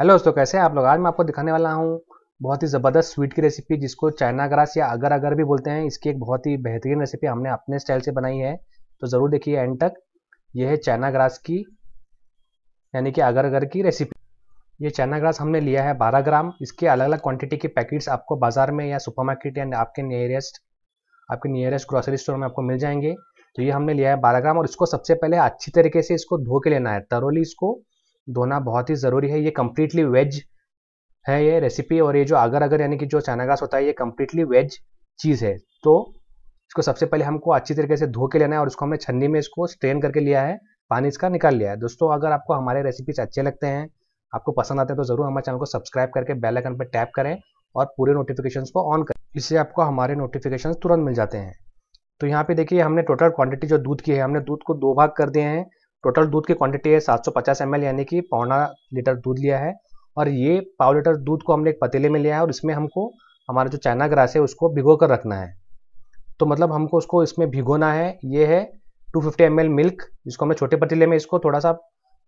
hello दोस्तों कैसे हैं आप लोग आज मैं आपको दिखाने वाला हूँ बहुत ही ज़बरदस्त स्वीट की रेसिपी जिसको चाइना ग्रास या अगर अगर भी बोलते हैं इसकी एक बहुत ही बेहतरीन रेसिपी हमने अपने स्टाइल से बनाई है तो ज़रूर देखिए एंड तक यह है चाइना ग्रास की यानी कि अगर अगर की रेसिपी ये चाइना ग्रास हमने लिया है बारह ग्राम इसके अलग अलग क्वान्टिटी के पैकेट्स आपको बाजार में या मार्केट या आपके नियरेस्ट आपके नियरेस्ट ग्रोसरी स्टोर में आपको मिल जाएंगे तो ये हमने लिया है बारह ग्राम और इसको सबसे पहले अच्छी तरीके से इसको धो के लेना है तरोली इसको धोना बहुत ही ज़रूरी है ये कम्प्लीटली वेज है ये रेसिपी और ये जो अगर अगर यानी कि जो चनागास होता है ये कम्प्लीटली वेज चीज़ है तो इसको सबसे पहले हमको अच्छी तरीके से धो के लेना है और इसको हमने छन्नी में इसको स्ट्रेन करके लिया है पानी इसका निकाल लिया है दोस्तों अगर आपको हमारे रेसिपीज अच्छे लगते हैं आपको पसंद आते हैं तो ज़रूर हमारे चैनल को सब्सक्राइब करके बेल आइकन पर टैप करें और पूरे नोटिफिकेशन को ऑन करें इससे आपको हमारे नोटिफिकेशन तुरंत मिल जाते हैं तो यहाँ पे देखिए हमने टोटल क्वांटिटी जो दूध की है हमने दूध को दो भाग कर दिए हैं टोटल दूध की क्वांटिटी है 750 ml यानी कि पौना लीटर दूध लिया है और ये पाव लीटर दूध को हमने एक पतीले में लिया है और इसमें हमको हमारा जो चाइना ग्रास है उसको भिगो कर रखना है तो मतलब हमको उसको इसमें भिगोना है ये है 250 फिफ्टी मिल्क जिसको हमने छोटे पतीले में इसको थोड़ा सा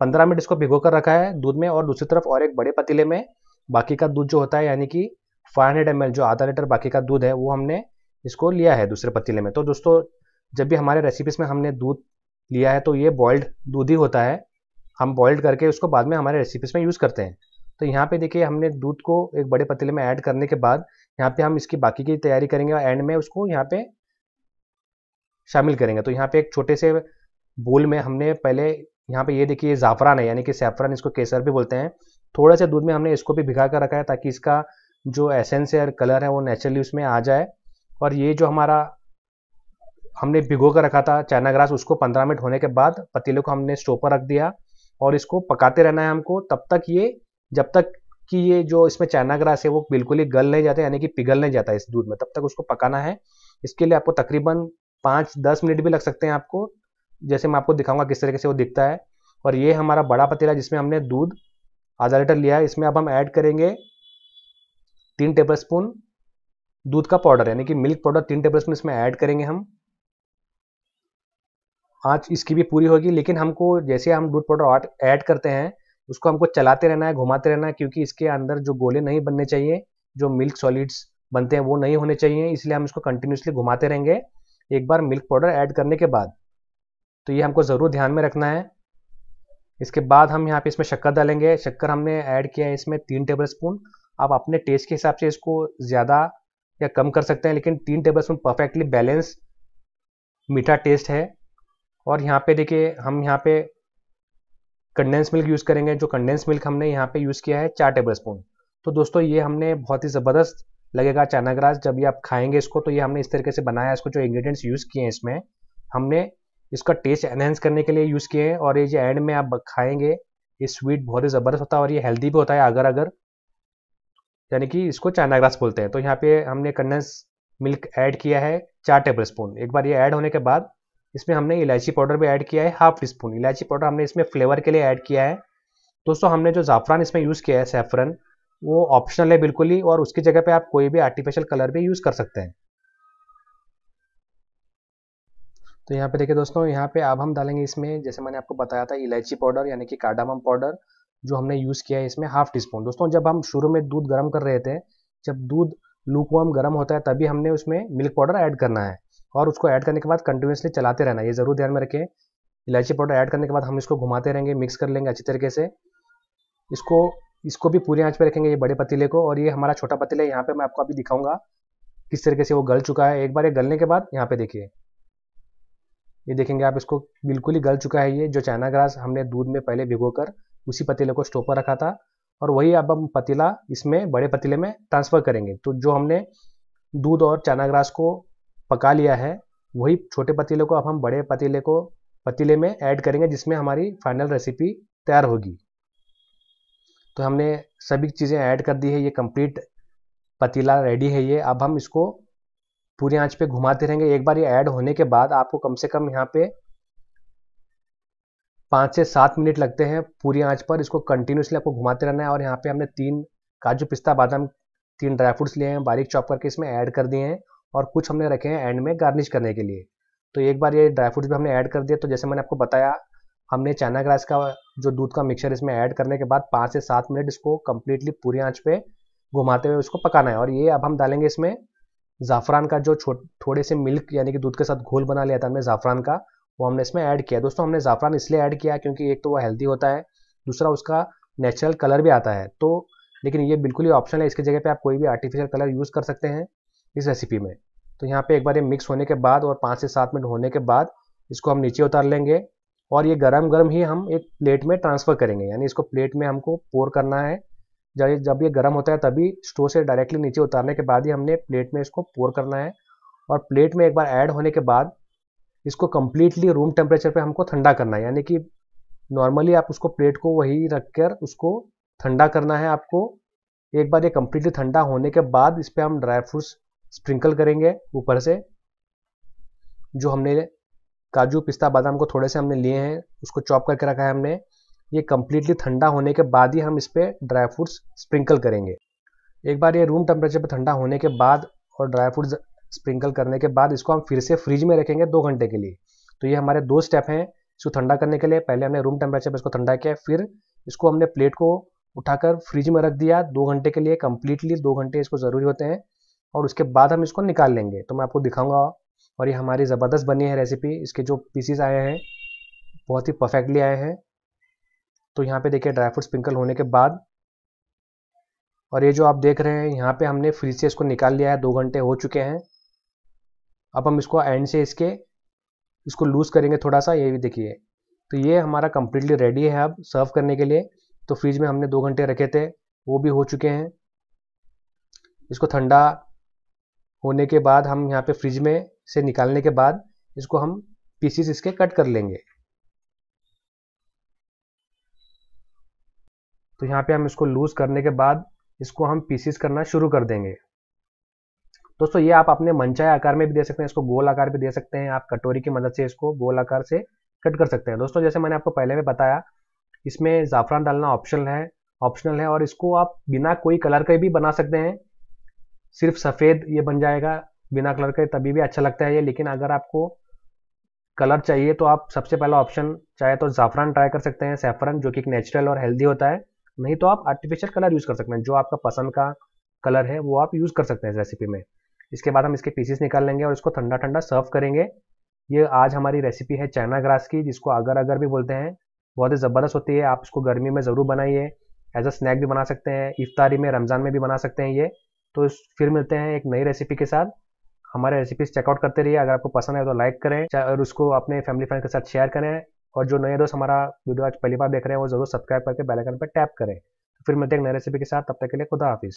पंद्रह मिनट इसको भिगो कर रखा है दूध में और दूसरी तरफ और एक बड़े पतीले में बाकी का दूध जो होता है यानी कि फाइव हंड्रेड जो आधा लीटर बाकी का दूध है वो हमने इसको लिया है दूसरे पतीले में तो दोस्तों जब भी हमारे रेसिपीज में हमने दूध लिया है तो ये बॉइल्ड दूध ही होता है हम बॉइल्ड करके उसको बाद में हमारे रेसिपीज में यूज़ करते हैं तो यहाँ पे देखिए हमने दूध को एक बड़े पतीले में ऐड करने के बाद यहाँ पे हम इसकी बाकी की तैयारी करेंगे और एंड में उसको यहाँ पे शामिल करेंगे तो यहाँ पे एक छोटे से बोल में हमने पहले यहाँ पे ये देखिए ज़ाफ़रान है यानी कि सैफरान इसको केसर भी बोलते हैं थोड़ा सा दूध में हमने इसको भी भिगा कर रखा है ताकि इसका जो एसेंस है और कलर है वो नेचुरली उसमें आ जाए और ये जो हमारा हमने भिगो कर रखा था चाइना ग्रास उसको पंद्रह मिनट होने के बाद पतीले को हमने स्टोव पर रख दिया और इसको पकाते रहना है हमको तब तक ये जब तक कि ये जो इसमें चाइना ग्रास है वो बिल्कुल ही गल नहीं जाता यानी कि पिघल नहीं जाता इस दूध में तब तक उसको पकाना है इसके लिए आपको तकरीबन पाँच दस मिनट भी लग सकते हैं आपको जैसे मैं आपको दिखाऊंगा किस तरीके से वो दिखता है और ये हमारा बड़ा पतीला जिसमें हमने दूध आधा लीटर लिया है इसमें अब हम ऐड करेंगे तीन टेबल स्पून दूध का पाउडर यानी कि मिल्क पाउडर तीन टेबल स्पून इसमें ऐड करेंगे हम आज इसकी भी पूरी होगी लेकिन हमको जैसे हम दूध पाउडर ऐड करते हैं उसको हमको चलाते रहना है घुमाते रहना है क्योंकि इसके अंदर जो गोले नहीं बनने चाहिए जो मिल्क सॉलिड्स बनते हैं वो नहीं होने चाहिए इसलिए हम इसको कंटिन्यूसली घुमाते रहेंगे एक बार मिल्क पाउडर ऐड करने के बाद तो ये हमको ज़रूर ध्यान में रखना है इसके बाद हम यहाँ पे इसमें शक्कर डालेंगे शक्कर हमने ऐड किया है इसमें तीन टेबल स्पून आप अपने टेस्ट के हिसाब से इसको ज़्यादा या कम कर सकते हैं लेकिन तीन टेबल स्पून परफेक्टली बैलेंस मीठा टेस्ट है और यहाँ पे देखिए हम यहाँ पे कंडेंस मिल्क यूज़ करेंगे जो कंडेंस मिल्क हमने यहाँ पे यूज़ किया है चार टेबल स्पून तो दोस्तों ये हमने बहुत ही ज़बरदस्त लगेगा चाना ग्रास जब ये आप खाएंगे इसको तो ये हमने इस तरीके से बनाया इसको जो इंग्रेडिएंट्स यूज़ किए हैं इसमें हमने इसका टेस्ट एनहेंस करने के लिए यूज़ किए हैं और ये जो एंड में आप खाएंगे ये स्वीट बहुत ही ज़बरदस्त होता है और ये हेल्दी भी होता है अगर अगर यानी कि इसको चाइना ग्रास बोलते हैं तो यहाँ पे हमने कंडेंस मिल्क ऐड किया है चार टेबल स्पून एक बार ये ऐड होने के बाद इसमें हमने इलायची पाउडर भी ऐड किया है हाफ टी स्पून इलायची पाउडर हमने इसमें फ्लेवर के लिए ऐड किया है दोस्तों हमने जो ज़ाफ़रान इसमें यूज़ किया है सेफ़रन वो ऑप्शनल है बिल्कुल ही और उसकी जगह पे आप कोई भी आर्टिफिशियल कलर भी यूज़ कर सकते हैं तो यहाँ पे देखिए दोस्तों यहाँ पे अब हम डालेंगे इसमें जैसे मैंने आपको बताया था इलायची पाउडर यानी कि कार्डामम पाउडर जो हमने यूज़ किया है इसमें हाफ टी स्पून दोस्तों जब हम शुरू में दूध गर्म कर रहे थे जब दूध लूकवाम गर्म होता है तभी हमने उसमें मिल्क पाउडर ऐड करना है और उसको ऐड करने के बाद कंटिन्यूसली चलाते रहना ये ज़रूर ध्यान में रखें इलायची पाउडर ऐड करने के बाद हम इसको घुमाते रहेंगे मिक्स कर लेंगे अच्छी तरीके से इसको इसको भी पूरी आंच पे रखेंगे ये बड़े पतीले को और ये हमारा छोटा पतीला है यहाँ पे मैं आपको अभी दिखाऊंगा किस तरीके से वो गल चुका है एक बार ये गलने के बाद यहाँ पे देखिए ये देखेंगे आप इसको बिल्कुल ही गल चुका है ये जो चाइना ग्रास हमने दूध में पहले भिगो कर उसी पतीले को स्टोव पर रखा था और वही अब हम पतीला इसमें बड़े पतीले में ट्रांसफ़र करेंगे तो जो हमने दूध और चाइना ग्रास को पका लिया है वही छोटे पतीले को अब हम बड़े पतीले को पतीले में ऐड करेंगे जिसमें हमारी फाइनल रेसिपी तैयार होगी तो हमने सभी चीज़ें ऐड कर दी है ये कंप्लीट पतीला रेडी है ये अब हम इसको पूरी आंच पे घुमाते रहेंगे एक बार ये ऐड होने के बाद आपको कम से कम यहाँ पे पाँच से सात मिनट लगते हैं पूरी आंच पर इसको कंटिन्यूसली आपको घुमाते रहना है और यहाँ पे हमने तीन काजू पिस्ता बादाम तीन ड्राई फ्रूट्स लिए हैं बारीक चॉप करके इसमें ऐड कर दिए हैं और कुछ हमने रखे हैं एंड में गार्निश करने के लिए तो एक बार ये ड्राई फ्रूट्स भी हमने ऐड कर दिया तो जैसे मैंने आपको बताया हमने चाइना ग्रास का जो दूध का मिक्सर इसमें ऐड करने के बाद पाँच से सात मिनट इसको कम्प्लीटली पूरी आँच पर घुमाते हुए उसको पकाना है और ये अब हम डालेंगे इसमें ज़ाफ़रान का जो थोड़े से मिल्क यानी कि दूध के साथ घोल बना लिया था हमने ज़ाफ़रान का वो हमने इसमें ऐड किया दोस्तों हमने ज़ाफ़रान इसलिए ऐड किया क्योंकि एक तो वो हेल्दी होता है दूसरा उसका नेचुरल कलर भी आता है तो लेकिन ये बिल्कुल ही ऑप्शन है इसकी जगह पे आप कोई भी आर्टिफिशियल कलर यूज़ कर सकते हैं इस रेसिपी में तो यहाँ पे एक बार ये मिक्स होने के बाद और पाँच से सात मिनट होने के बाद इसको हम नीचे उतार लेंगे और ये गर्म गर्म ही हम एक प्लेट में ट्रांसफ़र करेंगे यानी इसको प्लेट में हमको पोर करना है जब जब ये गर्म होता है तभी स्टोव से डायरेक्टली नीचे उतारने के बाद ही हमने प्लेट में इसको पोर करना है और प्लेट में एक बार ऐड होने के बाद इसको कम्प्लीटली रूम टेम्परेचर पर हमको ठंडा करना है यानी कि नॉर्मली आप उसको प्लेट को वही रख कर उसको ठंडा करना है आपको एक बार ये कम्प्लीटली ठंडा होने के बाद इस पर हम ड्राई फ्रूट्स स्प्रिंकल करेंगे ऊपर से जो हमने काजू पिस्ता बादाम को थोड़े से हमने लिए हैं उसको चॉप करके रखा है हमने ये कम्प्लीटली ठंडा होने के बाद ही हम इस पर ड्राई फ्रूट्स स्प्रिंकल करेंगे एक बार ये रूम टेम्परेचर पर ठंडा होने के बाद और ड्राई फ्रूट्स स्प्रिंकल करने के बाद इसको हम फिर से फ्रिज में रखेंगे दो घंटे के लिए तो ये हमारे दो स्टेप हैं इसको ठंडा करने के लिए पहले हमने रूम टेम्परेचर पर इसको ठंडा किया फिर इसको हमने प्लेट को उठाकर फ्रिज में रख दिया दो घंटे के लिए कम्प्लीटली दो घंटे इसको ज़रूरी होते हैं और उसके बाद हम इसको निकाल लेंगे तो मैं आपको दिखाऊंगा और ये हमारी ज़बरदस्त बनी है रेसिपी इसके जो पीसीस आए हैं बहुत ही परफेक्टली आए हैं तो यहाँ पे देखिए ड्राई फ्रूट स्प्रिंकल होने के बाद और ये जो आप देख रहे हैं यहाँ पे हमने फ्रिज से इसको निकाल लिया है दो घंटे हो चुके हैं अब हम इसको एंड से इसके इसको लूज़ करेंगे थोड़ा सा ये भी देखिए तो ये हमारा कम्प्लीटली रेडी है अब सर्व करने के लिए तो फ्रिज में हमने दो घंटे रखे थे वो भी हो चुके हैं इसको ठंडा होने के बाद हम यहाँ पे फ्रिज में से निकालने के बाद इसको हम पीसीस इसके कट कर लेंगे तो यहाँ पे हम इसको लूज करने के बाद इसको हम पीसीस करना शुरू कर देंगे दोस्तों ये आप अपने मनचाहे आकार में भी दे सकते हैं इसको गोल आकार भी दे सकते हैं आप कटोरी की मदद से इसको गोल आकार से कट कर सकते हैं दोस्तों जैसे मैंने आपको पहले में बताया इसमें ज़ाफ़रान डालना ऑप्शनल है ऑप्शनल है और इसको आप बिना कोई कलर के भी बना सकते हैं सिर्फ सफ़ेद ये बन जाएगा बिना कलर के तभी भी अच्छा लगता है ये लेकिन अगर आपको कलर चाहिए तो आप सबसे पहला ऑप्शन चाहे तो ज़ाफ़रान ट्राई कर सकते हैं सेफरन जो कि एक नेचुरल और हेल्दी होता है नहीं तो आप आर्टिफिशियल कलर यूज़ कर सकते हैं जो आपका पसंद का कलर है वो आप यूज़ कर सकते हैं रेसिपी में इसके बाद हम इसके पीसेस निकाल लेंगे और इसको ठंडा ठंडा सर्व करेंगे ये आज हमारी रेसिपी है चाइना ग्रास की जिसको अगर अगर भी बोलते हैं बहुत ही ज़बरदस्त होती है आप इसको गर्मी में ज़रूर बनाइए एज अ स्नैक भी बना सकते हैं इफ्तारी में रमज़ान में भी बना सकते हैं ये तो फिर मिलते हैं एक नई रेसिपी के साथ हमारे रेसिपीज चेकआउट करते रहिए अगर आपको पसंद है तो लाइक करें और उसको अपने फैमिली फ्रेंड के साथ शेयर करें और जो नए दोस्त हमारा वीडियो आज पहली बार देख रहे हैं वो जरूर सब्सक्राइब करके बेल आइकन पर टैप करें तो फिर मिलते हैं एक नई रेसिपी के साथ तब तक के लिए खुदा हाफिज़